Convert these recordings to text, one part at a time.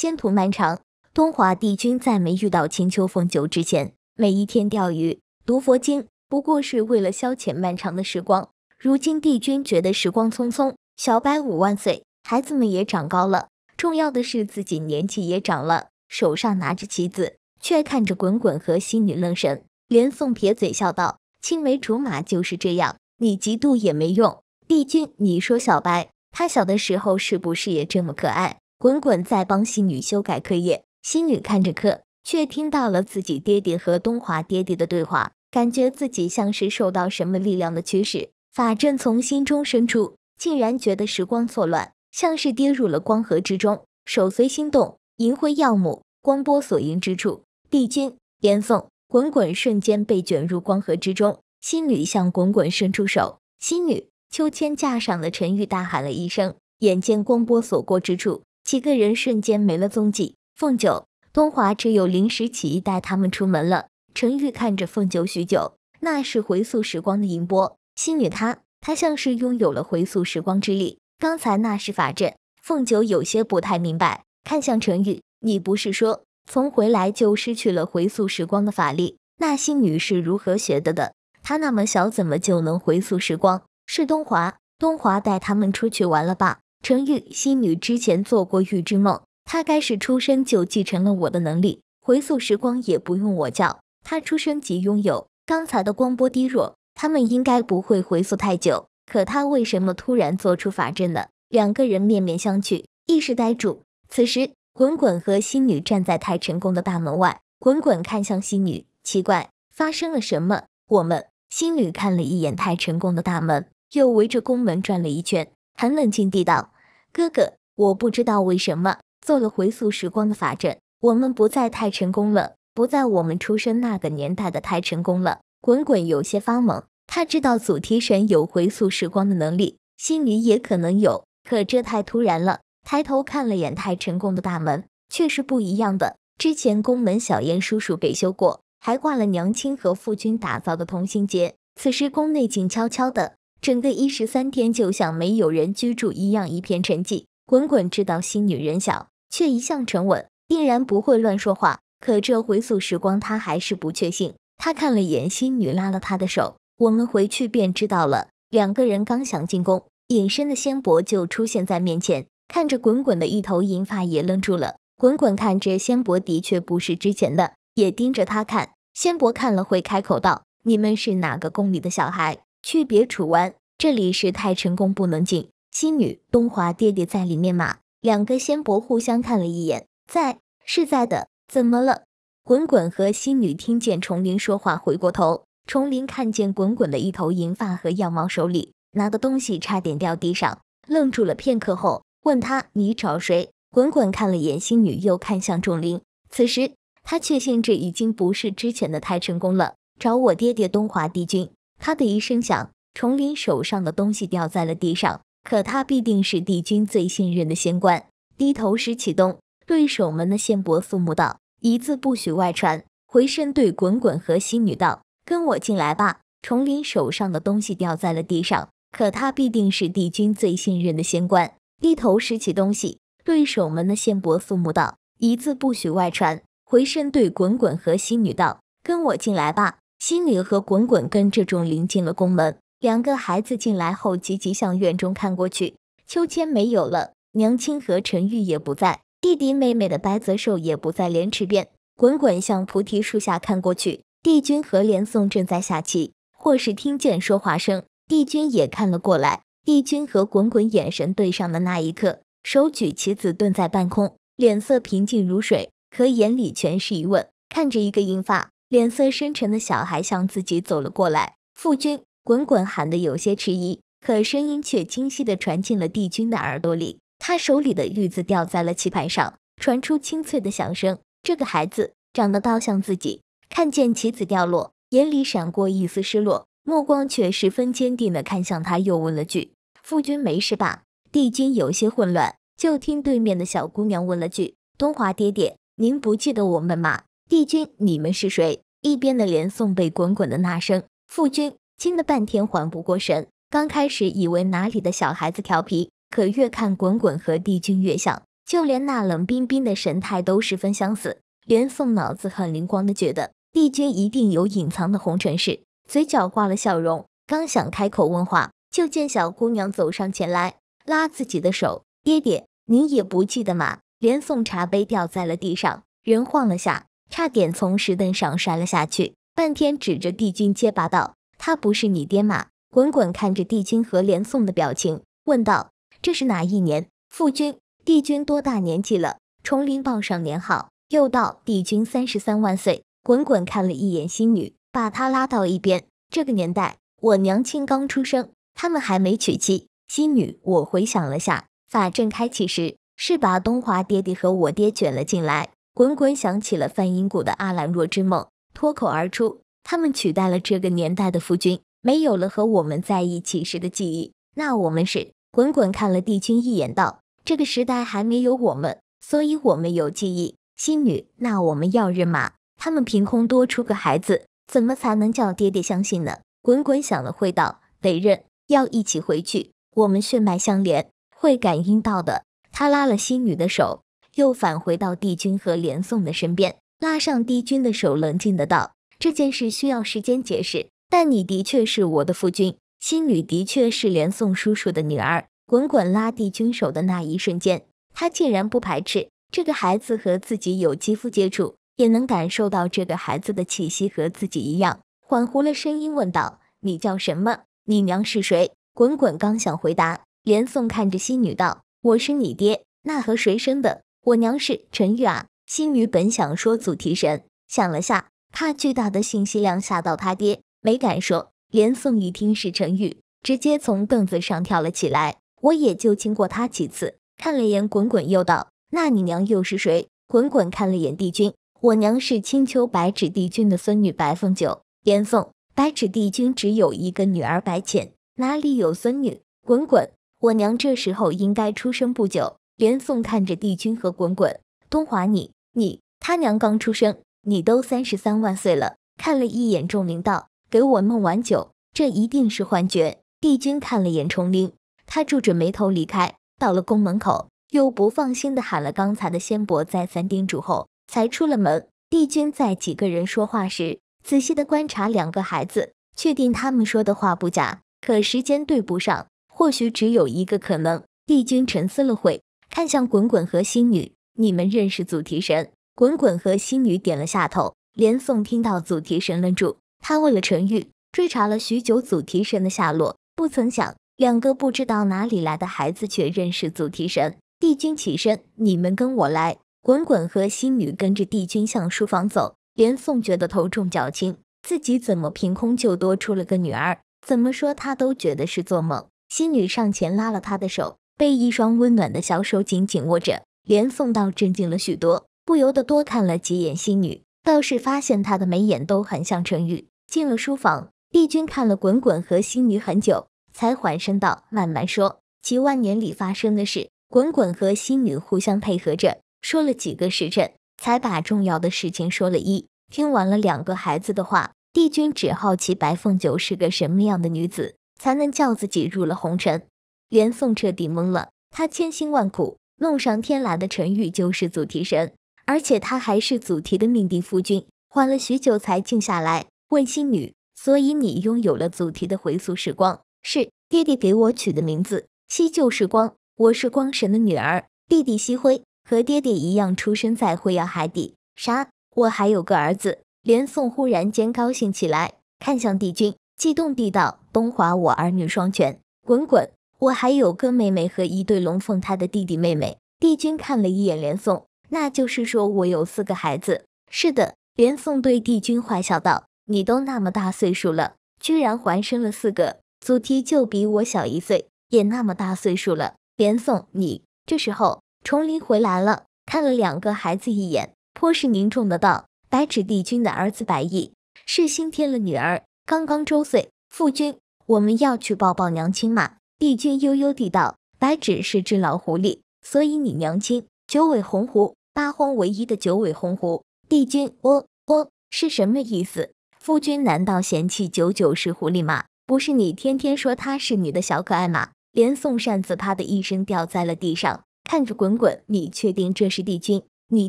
仙途漫长，东华帝君在没遇到千秋凤九之前，每一天钓鱼、读佛经，不过是为了消遣漫长的时光。如今帝君觉得时光匆匆，小白五万岁，孩子们也长高了，重要的是自己年纪也长了，手上拿着棋子，却看着滚滚和仙女愣神。连宋撇嘴笑道：“青梅竹马就是这样，你嫉妒也没用。帝君，你说小白他小的时候是不是也这么可爱？”滚滚在帮新女修改课业，新女看着课，却听到了自己爹爹和东华爹爹的对话，感觉自己像是受到什么力量的驱使，法阵从心中生出，竟然觉得时光错乱，像是跌入了光河之中。手随心动，银辉耀目，光波所迎之处，帝君岩凤滚滚瞬间被卷入光河之中。新女向滚滚伸出手，新女秋千架上的陈玉大喊了一声，眼见光波所过之处。七个人瞬间没了踪迹。凤九，东华只有临时起意带他们出门了。陈玉看着凤九许久，那是回溯时光的银波。星女，她，她像是拥有了回溯时光之力。刚才那是法阵。凤九有些不太明白，看向陈玉：“你不是说从回来就失去了回溯时光的法力？那星女是如何学的的？她那么小，怎么就能回溯时光？是东华东华带他们出去玩了吧？”成玉西女之前做过预知梦，她开始出生就继承了我的能力，回溯时光也不用我教，她出生即拥有。刚才的光波低弱，他们应该不会回溯太久。可他为什么突然做出法阵呢？两个人面面相觑，一时呆住。此时，滚滚和西女站在太晨宫的大门外，滚滚看向西女，奇怪发生了什么？我们西女看了一眼太晨宫的大门，又围着宫门转了一圈。很冷静地道：“哥哥，我不知道为什么做了回溯时光的法阵，我们不在太晨宫了，不在我们出生那个年代的太晨宫了。”滚滚有些发懵，他知道祖提神有回溯时光的能力，心里也可能有，可这太突然了。抬头看了眼太晨宫的大门，却是不一样的。之前宫门小燕叔叔给修过，还挂了娘亲和父君打造的同心结。此时宫内静悄悄的。整个一十三天就像没有人居住一样，一片沉寂。滚滚知道新女人小，却一向沉稳，定然不会乱说话。可这回溯时光，他还是不确信。他看了眼新女，拉了他的手：“我们回去便知道了。”两个人刚想进宫，隐身的仙伯就出现在面前，看着滚滚的一头银发也愣住了。滚滚看着仙伯的确不是之前的，也盯着他看。仙伯看了会开口道：“你们是哪个宫里的小孩？”去别处玩，这里是太晨宫，不能进。仙女，东华爹爹在里面吗？两个仙伯互相看了一眼，在是在的，怎么了？滚滚和仙女听见重林说话，回过头，重林看见滚滚的一头银发和样貌，手里拿的东西差点掉地上，愣住了片刻后，问他你找谁？滚滚看了眼仙女，又看向重林。此时他确信这已经不是之前的太晨宫了，找我爹爹东华帝君。他的一声响，重林手上的东西掉在了地上。可他必定是帝君最信任的仙官，低头拾起东对守门的仙伯肃穆道：“一字不许外传。”回身对滚滚和仙女道：“跟我进来吧。”重林手上的东西掉在了地上。可他必定是帝君最信任的仙官，低头拾起东西，对守门的仙伯肃穆道：“一字不许外传。”回身对滚滚和仙女道：“跟我进来吧。”心里和滚滚跟着众人进了宫门。两个孩子进来后，急急向院中看过去。秋千没有了，娘亲和陈玉也不在，弟弟妹妹的白泽寿也不在莲池边。滚滚向菩提树下看过去，帝君和莲宋正在下棋。或是听见说话声，帝君也看了过来。帝君和滚滚眼神对上的那一刻，手举棋子顿在半空，脸色平静如水，可眼里全是疑问，看着一个银发。脸色深沉的小孩向自己走了过来，父君，滚滚喊得有些迟疑，可声音却清晰的传进了帝君的耳朵里。他手里的玉子掉在了棋盘上，传出清脆的响声。这个孩子长得倒像自己，看见棋子掉落，眼里闪过一丝失落，目光却十分坚定的看向他，又问了句：“父君没事吧？”帝君有些混乱，就听对面的小姑娘问了句：“东华爹爹，您不记得我们吗？”帝君，你们是谁？一边的连宋被滚滚的那声“父君”惊得半天缓不过神。刚开始以为哪里的小孩子调皮，可越看滚滚和帝君越像，就连那冷冰冰的神态都十分相似。连宋脑子很灵光的觉得帝君一定有隐藏的红尘事，嘴角挂了笑容，刚想开口问话，就见小姑娘走上前来，拉自己的手：“爹爹，您也不记得吗？”连宋茶杯掉在了地上，人晃了下。差点从石凳上摔了下去，半天指着帝君结巴道：“他不是你爹吗？”滚滚看着帝君和连宋的表情，问道：“这是哪一年？父君，帝君多大年纪了？”重林报上年号，又道：“帝君三十三万岁。”滚滚看了一眼新女，把她拉到一边：“这个年代，我娘亲刚出生，他们还没娶妻。”新女，我回想了下，法阵开启时是把东华爹爹和我爹卷了进来。滚滚想起了梵音谷的阿兰若之梦，脱口而出：“他们取代了这个年代的夫君，没有了和我们在一起时的记忆，那我们是？”滚滚看了帝君一眼，道：“这个时代还没有我们，所以我们有记忆。”新女，那我们要认吗？他们凭空多出个孩子，怎么才能叫爹爹相信呢？滚滚想了会，道：“得认，要一起回去。我们血脉相连，会感应到的。”他拉了新女的手。又返回到帝君和连宋的身边，拉上帝君的手，冷静的道：“这件事需要时间解释，但你的确是我的夫君，心女的确是连宋叔叔的女儿。”滚滚拉帝君手的那一瞬间，他竟然不排斥这个孩子和自己有肌肤接触，也能感受到这个孩子的气息和自己一样。缓惚了声音问道：“你叫什么？你娘是谁？”滚滚刚想回答，连宋看着心女道：“我是你爹，那和谁生的？”我娘是陈玉啊！心雨本想说祖提神，想了下，怕巨大的信息量吓到他爹，没敢说。连凤一听是陈玉，直接从凳子上跳了起来。我也就亲过他几次，看了眼滚滚，又道：“那你娘又是谁？”滚滚看了眼帝君，我娘是青丘白芷帝君的孙女白凤九。连凤，白芷帝君只有一个女儿白浅，哪里有孙女？滚滚，我娘这时候应该出生不久。连宋看着帝君和滚滚东华，你你他娘刚出生，你都三十三万岁了。看了一眼仲陵道，给我弄碗酒，这一定是幻觉。帝君看了眼重陵，他皱着眉头离开，到了宫门口，又不放心的喊了刚才的仙伯，再三叮嘱后才出了门。帝君在几个人说话时，仔细的观察两个孩子，确定他们说的话不假，可时间对不上，或许只有一个可能。帝君沉思了会。看向滚滚和星女，你们认识祖提神？滚滚和星女点了下头。连宋听到祖提神愣住，他为了陈玉追查了许久祖提神的下落，不曾想两个不知道哪里来的孩子却认识祖提神。帝君起身，你们跟我来。滚滚和星女跟着帝君向书房走。连宋觉得头重脚轻，自己怎么凭空就多出了个女儿？怎么说他都觉得是做梦。星女上前拉了他的手。被一双温暖的小手紧紧握着，连宋道镇静了许多，不由得多看了几眼星女，倒是发现她的眉眼都很像陈玉。进了书房，帝君看了滚滚和星女很久，才缓声道：“慢慢说，几万年里发生的事。”滚滚和星女互相配合着说了几个时辰，才把重要的事情说了一听。完了两个孩子的话，帝君只好奇白凤九是个什么样的女子，才能叫自己入了红尘。连宋彻底懵了，他千辛万苦弄上天来的陈玉就是祖提神，而且他还是祖提的命定夫君。缓了许久才静下来，问星女：“所以你拥有了祖提的回溯时光？”“是，爹爹给我取的名字，西旧时光，我是光神的女儿，弟弟西辉和爹爹一样出生在辉耀海底。啥？我还有个儿子？”连宋忽然间高兴起来，看向帝君，激动地道：“东华，我儿女双全，滚滚！”我还有个妹妹和一对龙凤胎的弟弟妹妹。帝君看了一眼连宋，那就是说我有四个孩子。是的，连宋对帝君坏笑道：“你都那么大岁数了，居然还生了四个。祖逖就比我小一岁，也那么大岁数了。”连宋，你这时候，重林回来了，看了两个孩子一眼，颇是凝重的道：“白芷帝君的儿子白毅，是新添了女儿，刚刚周岁。父君，我们要去抱抱娘亲吗？”帝君悠悠地道：“白芷是只老狐狸，所以你娘亲九尾红狐，八荒唯一的九尾红狐。帝君，我我是什么意思？夫君难道嫌弃九九是狐狸吗？不是，你天天说她是你的小可爱吗？”连送扇子，啪的一声掉在了地上，看着滚滚，你确定这是帝君？你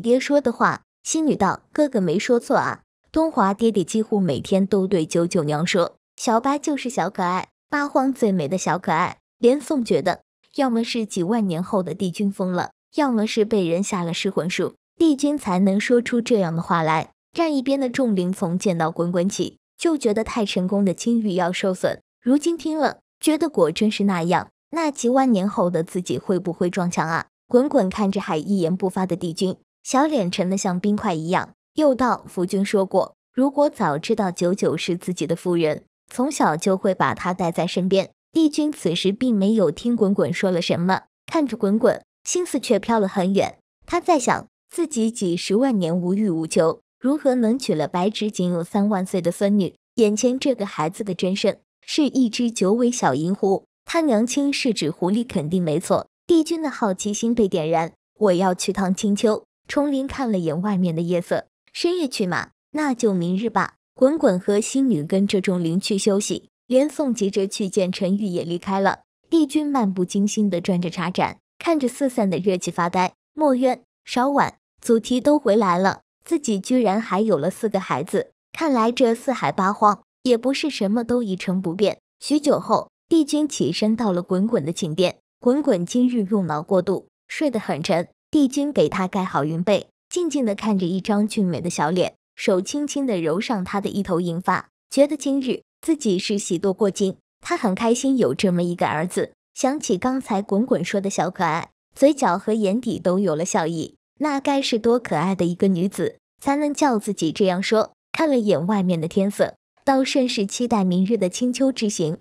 爹说的话？仙女道：“哥哥没说错啊，东华爹爹几乎每天都对九九娘说，小白就是小可爱，八荒最美的小可爱。”连宋觉得，要么是几万年后的帝君疯了，要么是被人下了失魂术，帝君才能说出这样的话来。站一边的众灵从见到滚滚起，就觉得太成功的青玉要受损，如今听了，觉得果真是那样。那几万年后的自己会不会撞墙啊？滚滚看着还一言不发的帝君，小脸沉得像冰块一样，又道：“夫君说过，如果早知道九九是自己的夫人，从小就会把她带在身边。”帝君此时并没有听滚滚说了什么，看着滚滚，心思却飘了很远。他在想，自己几十万年无欲无求，如何能娶了白芷仅有三万岁的孙女？眼前这个孩子的真身是一只九尾小银狐，他娘亲是指狐狸，肯定没错。帝君的好奇心被点燃，我要去趟青丘。重林看了眼外面的夜色，深夜去吗？那就明日吧。滚滚和星女跟着重林去休息。连宋急着去见陈玉，也离开了。帝君漫不经心地转着茶盏，看着四散的热气发呆。墨渊、少晚、祖媞都回来了，自己居然还有了四个孩子。看来这四海八荒也不是什么都一成不变。许久后，帝君起身到了滚滚的寝殿。滚滚今日用脑过度，睡得很沉。帝君给他盖好云被，静静地看着一张俊美的小脸，手轻轻地揉上他的一头银发，觉得今日。自己是喜多过惊，他很开心有这么一个儿子。想起刚才滚滚说的小可爱，嘴角和眼底都有了笑意。那该是多可爱的一个女子，才能叫自己这样说。看了一眼外面的天色，倒甚是期待明日的青丘之行。